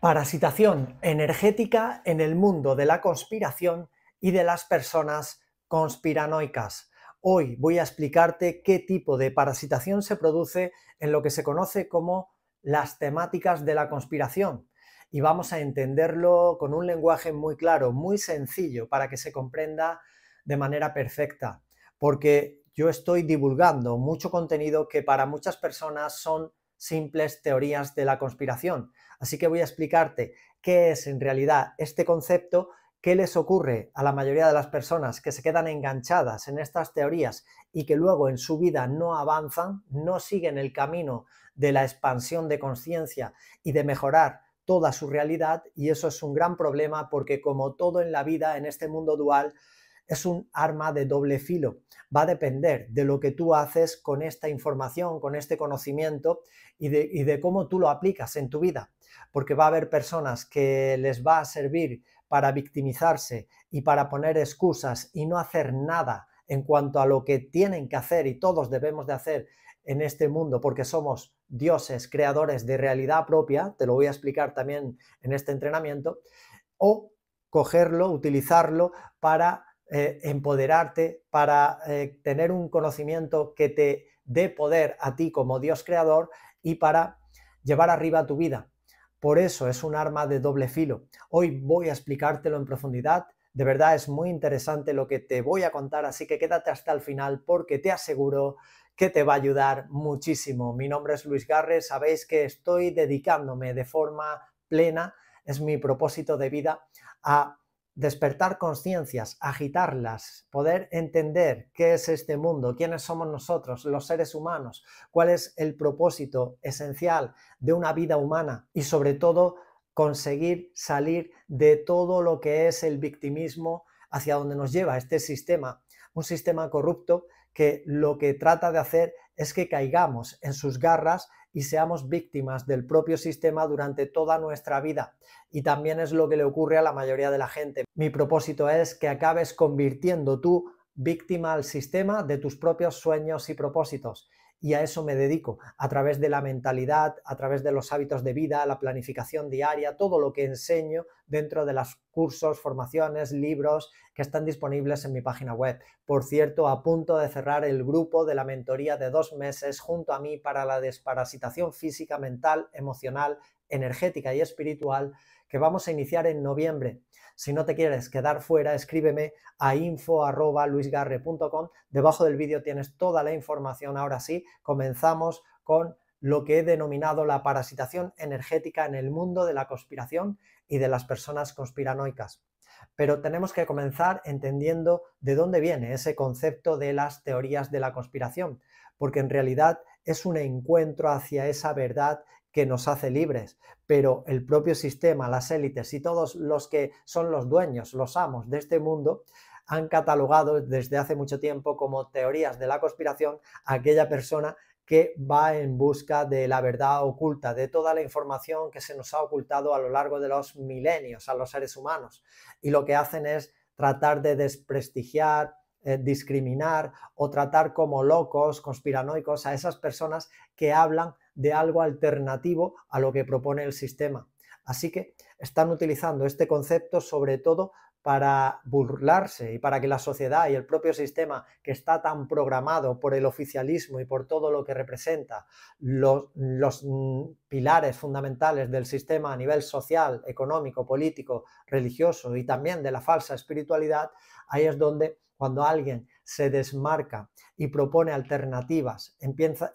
Parasitación energética en el mundo de la conspiración y de las personas conspiranoicas. Hoy voy a explicarte qué tipo de parasitación se produce en lo que se conoce como las temáticas de la conspiración. Y vamos a entenderlo con un lenguaje muy claro, muy sencillo, para que se comprenda de manera perfecta. Porque yo estoy divulgando mucho contenido que para muchas personas son simples teorías de la conspiración. Así que voy a explicarte qué es en realidad este concepto, qué les ocurre a la mayoría de las personas que se quedan enganchadas en estas teorías y que luego en su vida no avanzan, no siguen el camino de la expansión de conciencia y de mejorar toda su realidad y eso es un gran problema porque como todo en la vida, en este mundo dual, es un arma de doble filo. Va a depender de lo que tú haces con esta información, con este conocimiento y de, y de cómo tú lo aplicas en tu vida. Porque va a haber personas que les va a servir para victimizarse y para poner excusas y no hacer nada en cuanto a lo que tienen que hacer y todos debemos de hacer en este mundo porque somos dioses, creadores de realidad propia, te lo voy a explicar también en este entrenamiento, o cogerlo, utilizarlo para eh, empoderarte, para eh, tener un conocimiento que te dé poder a ti como Dios creador y para llevar arriba tu vida. Por eso es un arma de doble filo. Hoy voy a explicártelo en profundidad. De verdad es muy interesante lo que te voy a contar, así que quédate hasta el final porque te aseguro que te va a ayudar muchísimo. Mi nombre es Luis Garres, sabéis que estoy dedicándome de forma plena, es mi propósito de vida, a despertar conciencias, agitarlas, poder entender qué es este mundo, quiénes somos nosotros, los seres humanos, cuál es el propósito esencial de una vida humana y sobre todo conseguir salir de todo lo que es el victimismo hacia donde nos lleva este sistema, un sistema corrupto que lo que trata de hacer es que caigamos en sus garras y seamos víctimas del propio sistema durante toda nuestra vida. Y también es lo que le ocurre a la mayoría de la gente. Mi propósito es que acabes convirtiendo tú víctima al sistema de tus propios sueños y propósitos y a eso me dedico, a través de la mentalidad, a través de los hábitos de vida, la planificación diaria, todo lo que enseño dentro de los cursos, formaciones, libros que están disponibles en mi página web. Por cierto, a punto de cerrar el grupo de la mentoría de dos meses junto a mí para la desparasitación física, mental, emocional, energética y espiritual que vamos a iniciar en noviembre. Si no te quieres quedar fuera, escríbeme a info.luisgarre.com. Debajo del vídeo tienes toda la información. Ahora sí, comenzamos con lo que he denominado la parasitación energética en el mundo de la conspiración y de las personas conspiranoicas. Pero tenemos que comenzar entendiendo de dónde viene ese concepto de las teorías de la conspiración, porque en realidad es un encuentro hacia esa verdad que nos hace libres, pero el propio sistema, las élites y todos los que son los dueños, los amos de este mundo, han catalogado desde hace mucho tiempo como teorías de la conspiración aquella persona que va en busca de la verdad oculta, de toda la información que se nos ha ocultado a lo largo de los milenios a los seres humanos. Y lo que hacen es tratar de desprestigiar, eh, discriminar o tratar como locos, conspiranoicos a esas personas que hablan de algo alternativo a lo que propone el sistema. Así que están utilizando este concepto sobre todo para burlarse y para que la sociedad y el propio sistema que está tan programado por el oficialismo y por todo lo que representa los, mm, pilares fundamentales del sistema a nivel social, económico, político, religioso y también de la falsa espiritualidad, ahí es donde cuando alguien se desmarca y propone alternativas, empieza,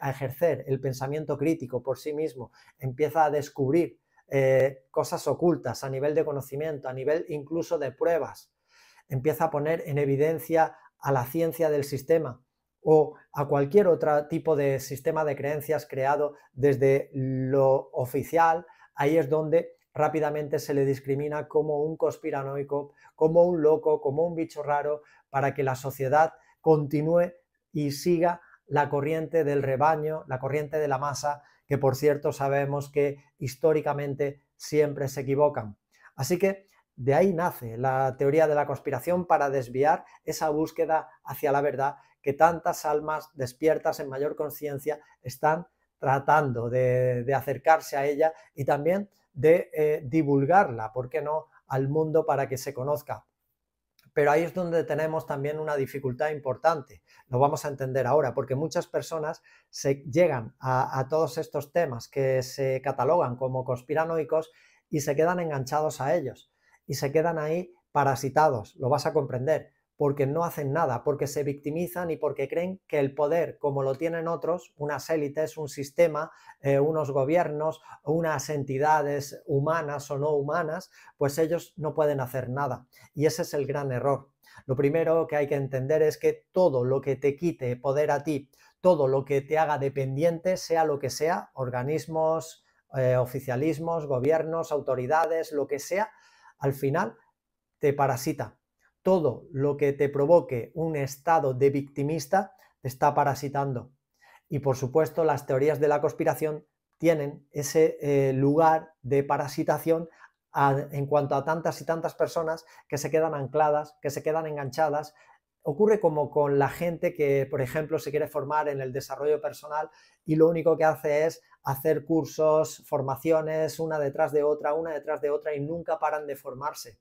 a ejercer el pensamiento crítico por sí mismo, empieza a descubrir eh, cosas ocultas a nivel de conocimiento, a nivel incluso de pruebas, empieza a poner en evidencia a la ciencia del sistema o a cualquier otro tipo de sistema de creencias creado desde lo oficial, ahí es donde rápidamente se le discrimina como un conspiranoico, como un loco, como un bicho raro, para que la sociedad continúe y siga la corriente del rebaño, la corriente de la masa, que por cierto sabemos que históricamente siempre se equivocan. Así que de ahí nace la teoría de la conspiración para desviar esa búsqueda hacia la verdad que tantas almas despiertas en mayor conciencia están tratando de, acercarse a ella y también de eh, divulgarla, ¿por qué no?, al mundo para que se conozca. Pero ahí es donde tenemos también una dificultad importante. Lo vamos a entender ahora, porque muchas personas se llegan a todos estos temas que se catalogan como conspiranoicos y se quedan enganchados a ellos y se quedan ahí parasitados, lo vas a comprender porque no hacen nada, porque se victimizan y porque creen que el poder, como lo tienen otros, unas élites, un sistema, eh, unos gobiernos, unas entidades humanas o no humanas, pues ellos no pueden hacer nada. Y ese es el gran error. Lo primero que hay que entender es que todo lo que te quite poder a ti, todo lo que te haga dependiente, sea lo que sea, organismos, eh, oficialismos, gobiernos, autoridades, lo que sea, al final te parasita, todo lo que te provoque un estado de victimista te está parasitando. Y por supuesto, las teorías de la conspiración tienen ese eh, lugar de parasitación en cuanto a tantas y tantas personas que se quedan ancladas, que se quedan enganchadas. Ocurre como con la gente que, por ejemplo, se quiere formar en el desarrollo personal y lo único que hace es hacer cursos, formaciones, una detrás de otra, una detrás de otra y nunca paran de formarse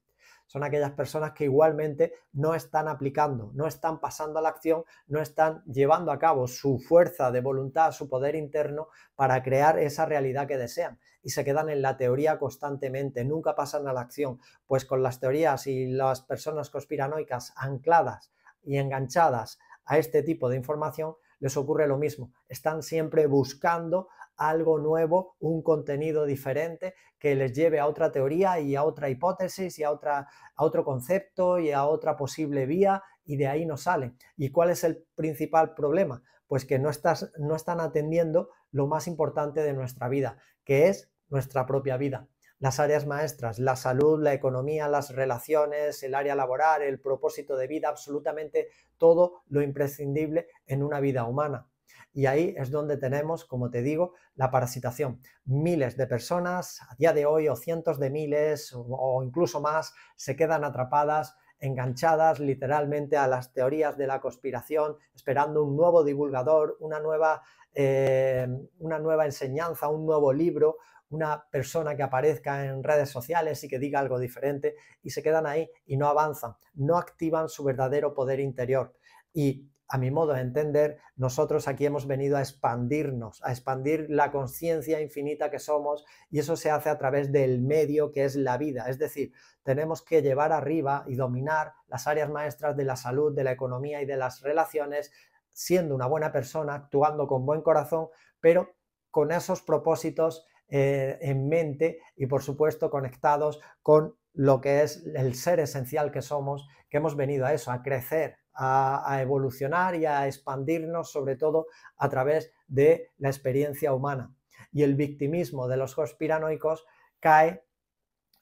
son aquellas personas que igualmente no están aplicando, no están pasando a la acción, no están llevando a cabo su fuerza de voluntad, su poder interno para crear esa realidad que desean y se quedan en la teoría constantemente, nunca pasan a la acción, pues con las teorías y las personas conspiranoicas ancladas y enganchadas a este tipo de información les ocurre lo mismo, están siempre buscando algo nuevo, un contenido diferente que les lleve a otra teoría y a otra hipótesis y a, otra, a otro concepto y a otra posible vía y de ahí no sale. ¿Y cuál es el principal problema? Pues que no están atendiendo lo más importante de nuestra vida, que es nuestra propia vida las áreas maestras, la salud, la economía, las relaciones, el área laboral, el propósito de vida, absolutamente todo lo imprescindible en una vida humana. Y ahí es donde tenemos, como te digo, la parasitación. Miles de personas a día de hoy o cientos de miles o, incluso más se quedan atrapadas enganchadas literalmente a las teorías de la conspiración, esperando un nuevo divulgador, una nueva, eh, una nueva enseñanza, un nuevo libro, una persona que aparezca en redes sociales y que diga algo diferente y se quedan ahí y no avanzan, no activan su verdadero poder interior. Y a mi modo de entender, nosotros aquí hemos venido a expandirnos, a expandir la conciencia infinita que somos y eso se hace a través del medio que es la vida. Es decir, tenemos que llevar arriba y dominar las áreas maestras de la salud, de la economía y de las relaciones, siendo una buena persona, actuando con buen corazón, pero con esos propósitos eh, en mente y por supuesto conectados con lo que es el ser esencial que somos, que hemos venido a eso, a crecer, a, evolucionar y a expandirnos, sobre todo a través de la experiencia humana. Y el victimismo de los conspiranoicos cae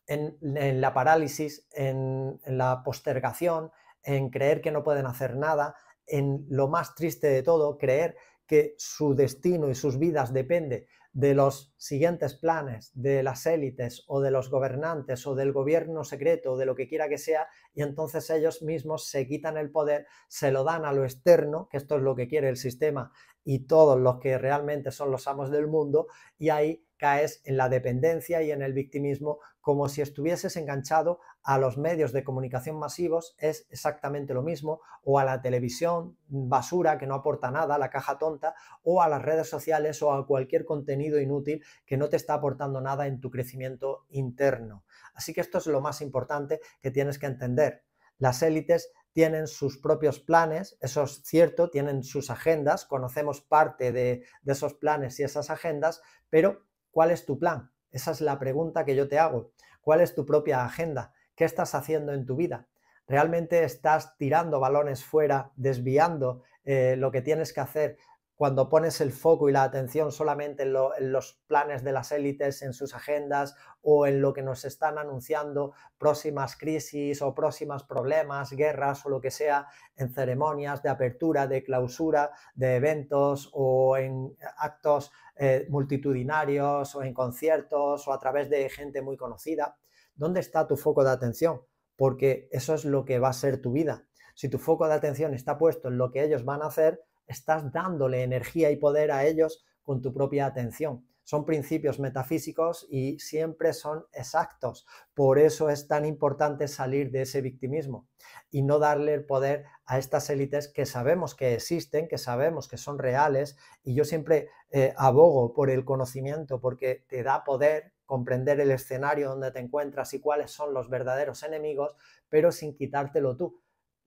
en, la parálisis, en, en la postergación, en creer que no pueden hacer nada, en lo más triste de todo, creer que su destino y sus vidas depende de los siguientes planes de las élites o de los gobernantes o del gobierno secreto o de lo que quiera que sea, y entonces ellos mismos se quitan el poder, se lo dan a lo externo, que esto es lo que quiere el sistema y todos los que realmente son los amos del mundo, y ahí caes en la dependencia y en el victimismo como si estuvieses enganchado a los medios de comunicación masivos, es exactamente lo mismo, o a la televisión basura que no aporta nada, la caja tonta, o a las redes sociales o a cualquier contenido inútil que no te está aportando nada en tu crecimiento interno. Así que esto es lo más importante que tienes que entender. Las élites tienen sus propios planes, eso es cierto, tienen sus agendas, conocemos parte de, de esos planes y esas agendas, pero ¿cuál es tu plan? Esa es la pregunta que yo te hago. ¿Cuál es tu propia agenda? ¿Qué estás haciendo en tu vida? ¿Realmente estás tirando balones fuera, desviando eh, lo que tienes que hacer cuando pones el foco y la atención solamente en, los planes de las élites, en sus agendas o en lo que nos están anunciando próximas crisis o próximos problemas, guerras o lo que sea, en ceremonias de apertura, de clausura, de eventos o en actos eh, multitudinarios o en conciertos o a través de gente muy conocida, ¿dónde está tu foco de atención? Porque eso es lo que va a ser tu vida. Si tu foco de atención está puesto en lo que ellos van a hacer, estás dándole energía y poder a ellos con tu propia atención. Son principios metafísicos y siempre son exactos. Por eso es tan importante salir de ese victimismo y no darle el poder a estas élites que sabemos que existen, que sabemos que son reales. Y yo siempre eh, abogo por el conocimiento porque te da poder comprender el escenario donde te encuentras y cuáles son los verdaderos enemigos, pero sin quitártelo tú.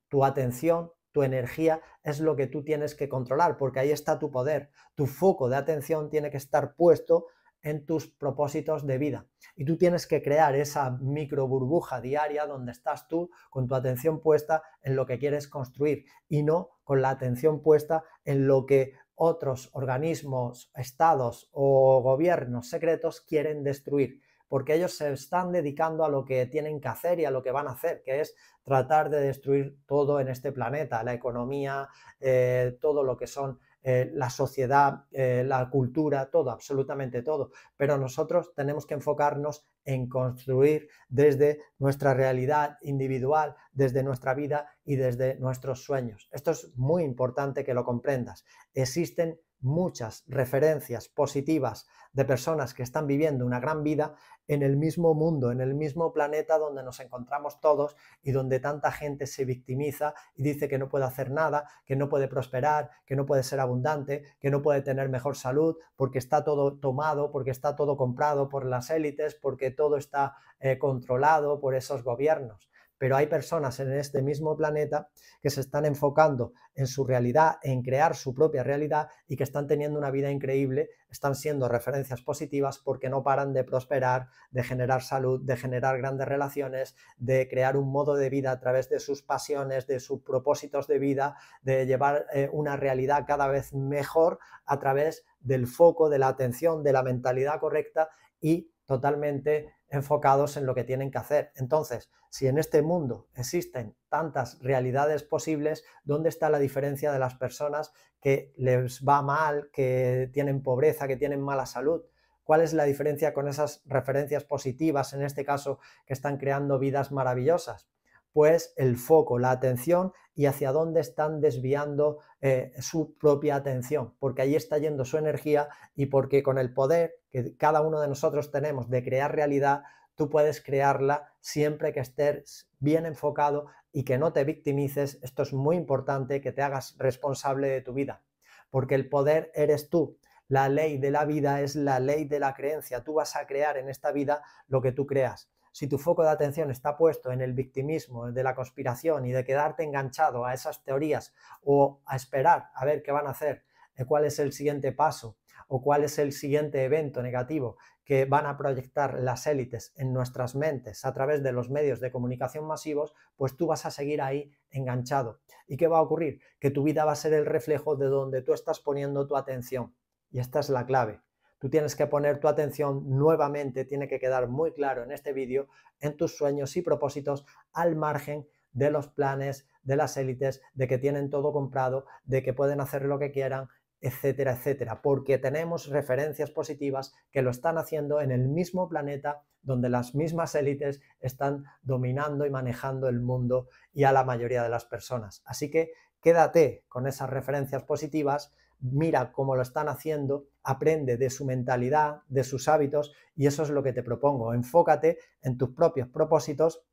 Tu atención, tu energía es lo que tú tienes que controlar, porque ahí está tu poder. Tu foco de atención tiene que estar puesto en tus propósitos de vida. Y tú tienes que crear esa micro burbuja diaria donde estás tú con tu atención puesta en lo que quieres construir y no con la atención puesta en lo que otros organismos, estados o gobiernos secretos quieren destruir porque ellos se están dedicando a lo que tienen que hacer y a lo que van a hacer, que es tratar de destruir todo en este planeta, la economía, eh, todo lo que son eh, la sociedad, eh, la cultura, todo, absolutamente todo. Pero nosotros tenemos que enfocarnos en construir desde nuestra realidad individual, desde nuestra vida y desde nuestros sueños. Esto es muy importante que lo comprendas. Existen muchas referencias positivas de personas que están viviendo una gran vida en el mismo mundo, en el mismo planeta donde nos encontramos todos y donde tanta gente se victimiza y dice que no puede hacer nada, que no puede prosperar, que no puede ser abundante, que no puede tener mejor salud porque está todo tomado, porque está todo comprado por las élites, porque todo está eh, controlado por esos gobiernos pero hay personas en este mismo planeta que se están enfocando en su realidad, en crear su propia realidad y que están teniendo una vida increíble, están siendo referencias positivas porque no paran de prosperar, de generar salud, de generar grandes relaciones, de crear un modo de vida a través de sus pasiones, de sus propósitos de vida, de llevar eh, una realidad cada vez mejor a través del foco, de la atención, de la mentalidad correcta y totalmente enfocados en lo que tienen que hacer. Entonces, si en este mundo existen tantas realidades posibles, ¿dónde está la diferencia de las personas que les va mal, que tienen pobreza, que tienen mala salud? ¿Cuál es la diferencia con esas referencias positivas, en este caso, que están creando vidas maravillosas? pues el foco, la atención y hacia dónde están desviando eh, su propia atención, porque ahí está yendo su energía y porque con el poder que cada uno de nosotros tenemos de crear realidad, tú puedes crearla siempre que estés bien enfocado y que no te victimices. Esto es muy importante, que te hagas responsable de tu vida, porque el poder eres tú. La ley de la vida es la ley de la creencia. Tú vas a crear en esta vida lo que tú creas si tu foco de atención está puesto en el victimismo, de la conspiración y de quedarte enganchado a esas teorías o a esperar a ver qué van a hacer, eh, cuál es el siguiente paso o cuál es el siguiente evento negativo que van a proyectar las élites en nuestras mentes a través de los medios de comunicación masivos, pues tú vas a seguir ahí enganchado. ¿Y qué va a ocurrir? Que tu vida va a ser el reflejo de donde tú estás poniendo tu atención. Y esta es la clave tú tienes que poner tu atención nuevamente, tiene que quedar muy claro en este vídeo, en tus sueños y propósitos al margen de los planes de las élites, de que tienen todo comprado, de que pueden hacer lo que quieran, etcétera, etcétera, porque tenemos referencias positivas que lo están haciendo en el mismo planeta donde las mismas élites están dominando y manejando el mundo y a la mayoría de las personas. Así que quédate con esas referencias positivas mira cómo lo están haciendo, aprende de su mentalidad, de sus hábitos y eso es lo que te propongo. Enfócate en tus propios propósitos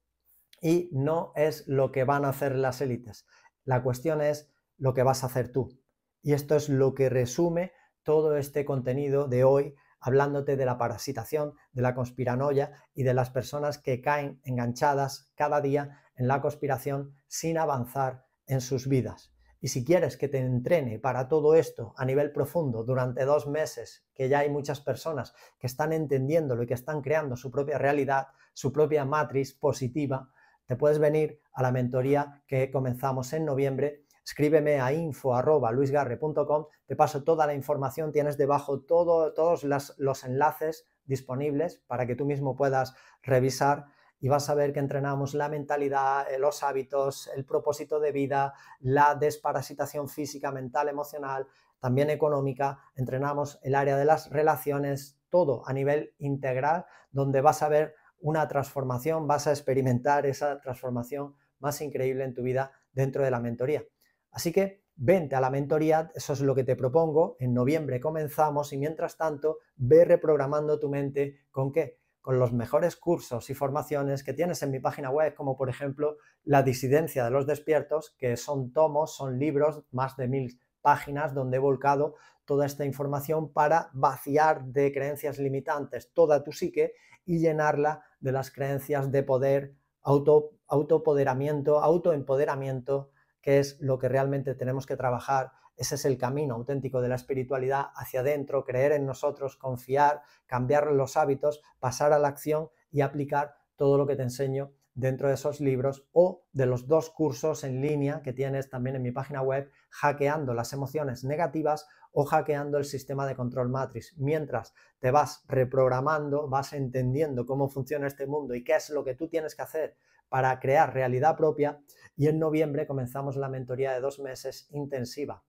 y no es lo que van a hacer las élites. La cuestión es lo que vas a hacer tú. Y esto es lo que resume todo este contenido de hoy hablándote de la parasitación, de la conspiranoia y de las personas que caen enganchadas cada día en la conspiración sin avanzar en sus vidas. Y si quieres que te entrene para todo esto a nivel profundo durante dos meses, que ya hay muchas personas que están entendiéndolo y que están creando su propia realidad, su propia matriz positiva, te puedes venir a la mentoría que comenzamos en noviembre. Escríbeme a info.luisgarre.com, te paso toda la información, tienes debajo todos los enlaces disponibles para que tú mismo puedas revisar y vas a ver que entrenamos la mentalidad, eh, los hábitos, el propósito de vida, la desparasitación física, mental, emocional, también económica, entrenamos el área de las relaciones, todo a nivel integral, donde vas a ver una transformación, vas a experimentar esa transformación más increíble en tu vida dentro de la mentoría. Así que vente a la mentoría, eso es lo que te propongo, en noviembre comenzamos y mientras tanto ve reprogramando tu mente con qué? con los mejores cursos y formaciones que tienes en mi página web, como por ejemplo La disidencia de los despiertos, que son tomos, son libros, más de mil páginas donde he volcado toda esta información para vaciar de creencias limitantes toda tu psique y llenarla de las creencias de poder, auto, autopoderamiento, autoempoderamiento que es lo que realmente tenemos que trabajar. Ese es el camino auténtico de la espiritualidad hacia adentro, creer en nosotros, confiar, cambiar los hábitos, pasar a la acción y aplicar todo lo que te enseño dentro de esos libros o de los dos cursos en línea que tienes también en mi página web, hackeando las emociones negativas o hackeando el sistema de control matrix. Mientras te vas reprogramando, vas entendiendo cómo funciona este mundo y qué es lo que tú tienes que hacer para crear realidad propia y en noviembre comenzamos la mentoría de dos meses intensiva.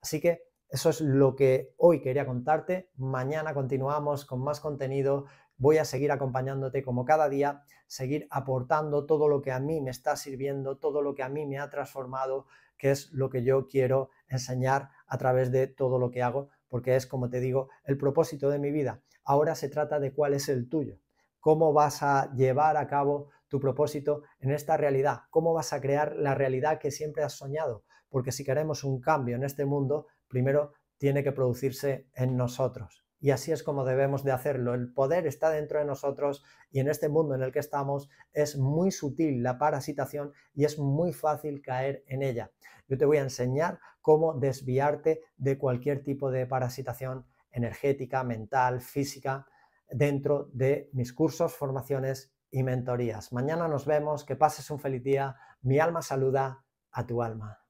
Así que eso es lo que hoy quería contarte. Mañana continuamos con más contenido. Voy a seguir acompañándote como cada día, seguir aportando todo lo que a mí me está sirviendo, todo lo que a mí me ha transformado, que es lo que yo quiero enseñar a través de todo lo que hago, porque es, como te digo, el propósito de mi vida. Ahora se trata de cuál es el tuyo, cómo vas a llevar a cabo tu propósito en esta realidad? ¿Cómo vas a crear la realidad que siempre has soñado? Porque si queremos un cambio en este mundo, primero tiene que producirse en nosotros. Y así es como debemos de hacerlo. El poder está dentro de nosotros y en este mundo en el que estamos es muy sutil la parasitación y es muy fácil caer en ella. Yo te voy a enseñar cómo desviarte de cualquier tipo de parasitación energética, mental, física, dentro de mis cursos, formaciones y mentorías. Mañana nos vemos, que pases un feliz día. Mi alma saluda a tu alma.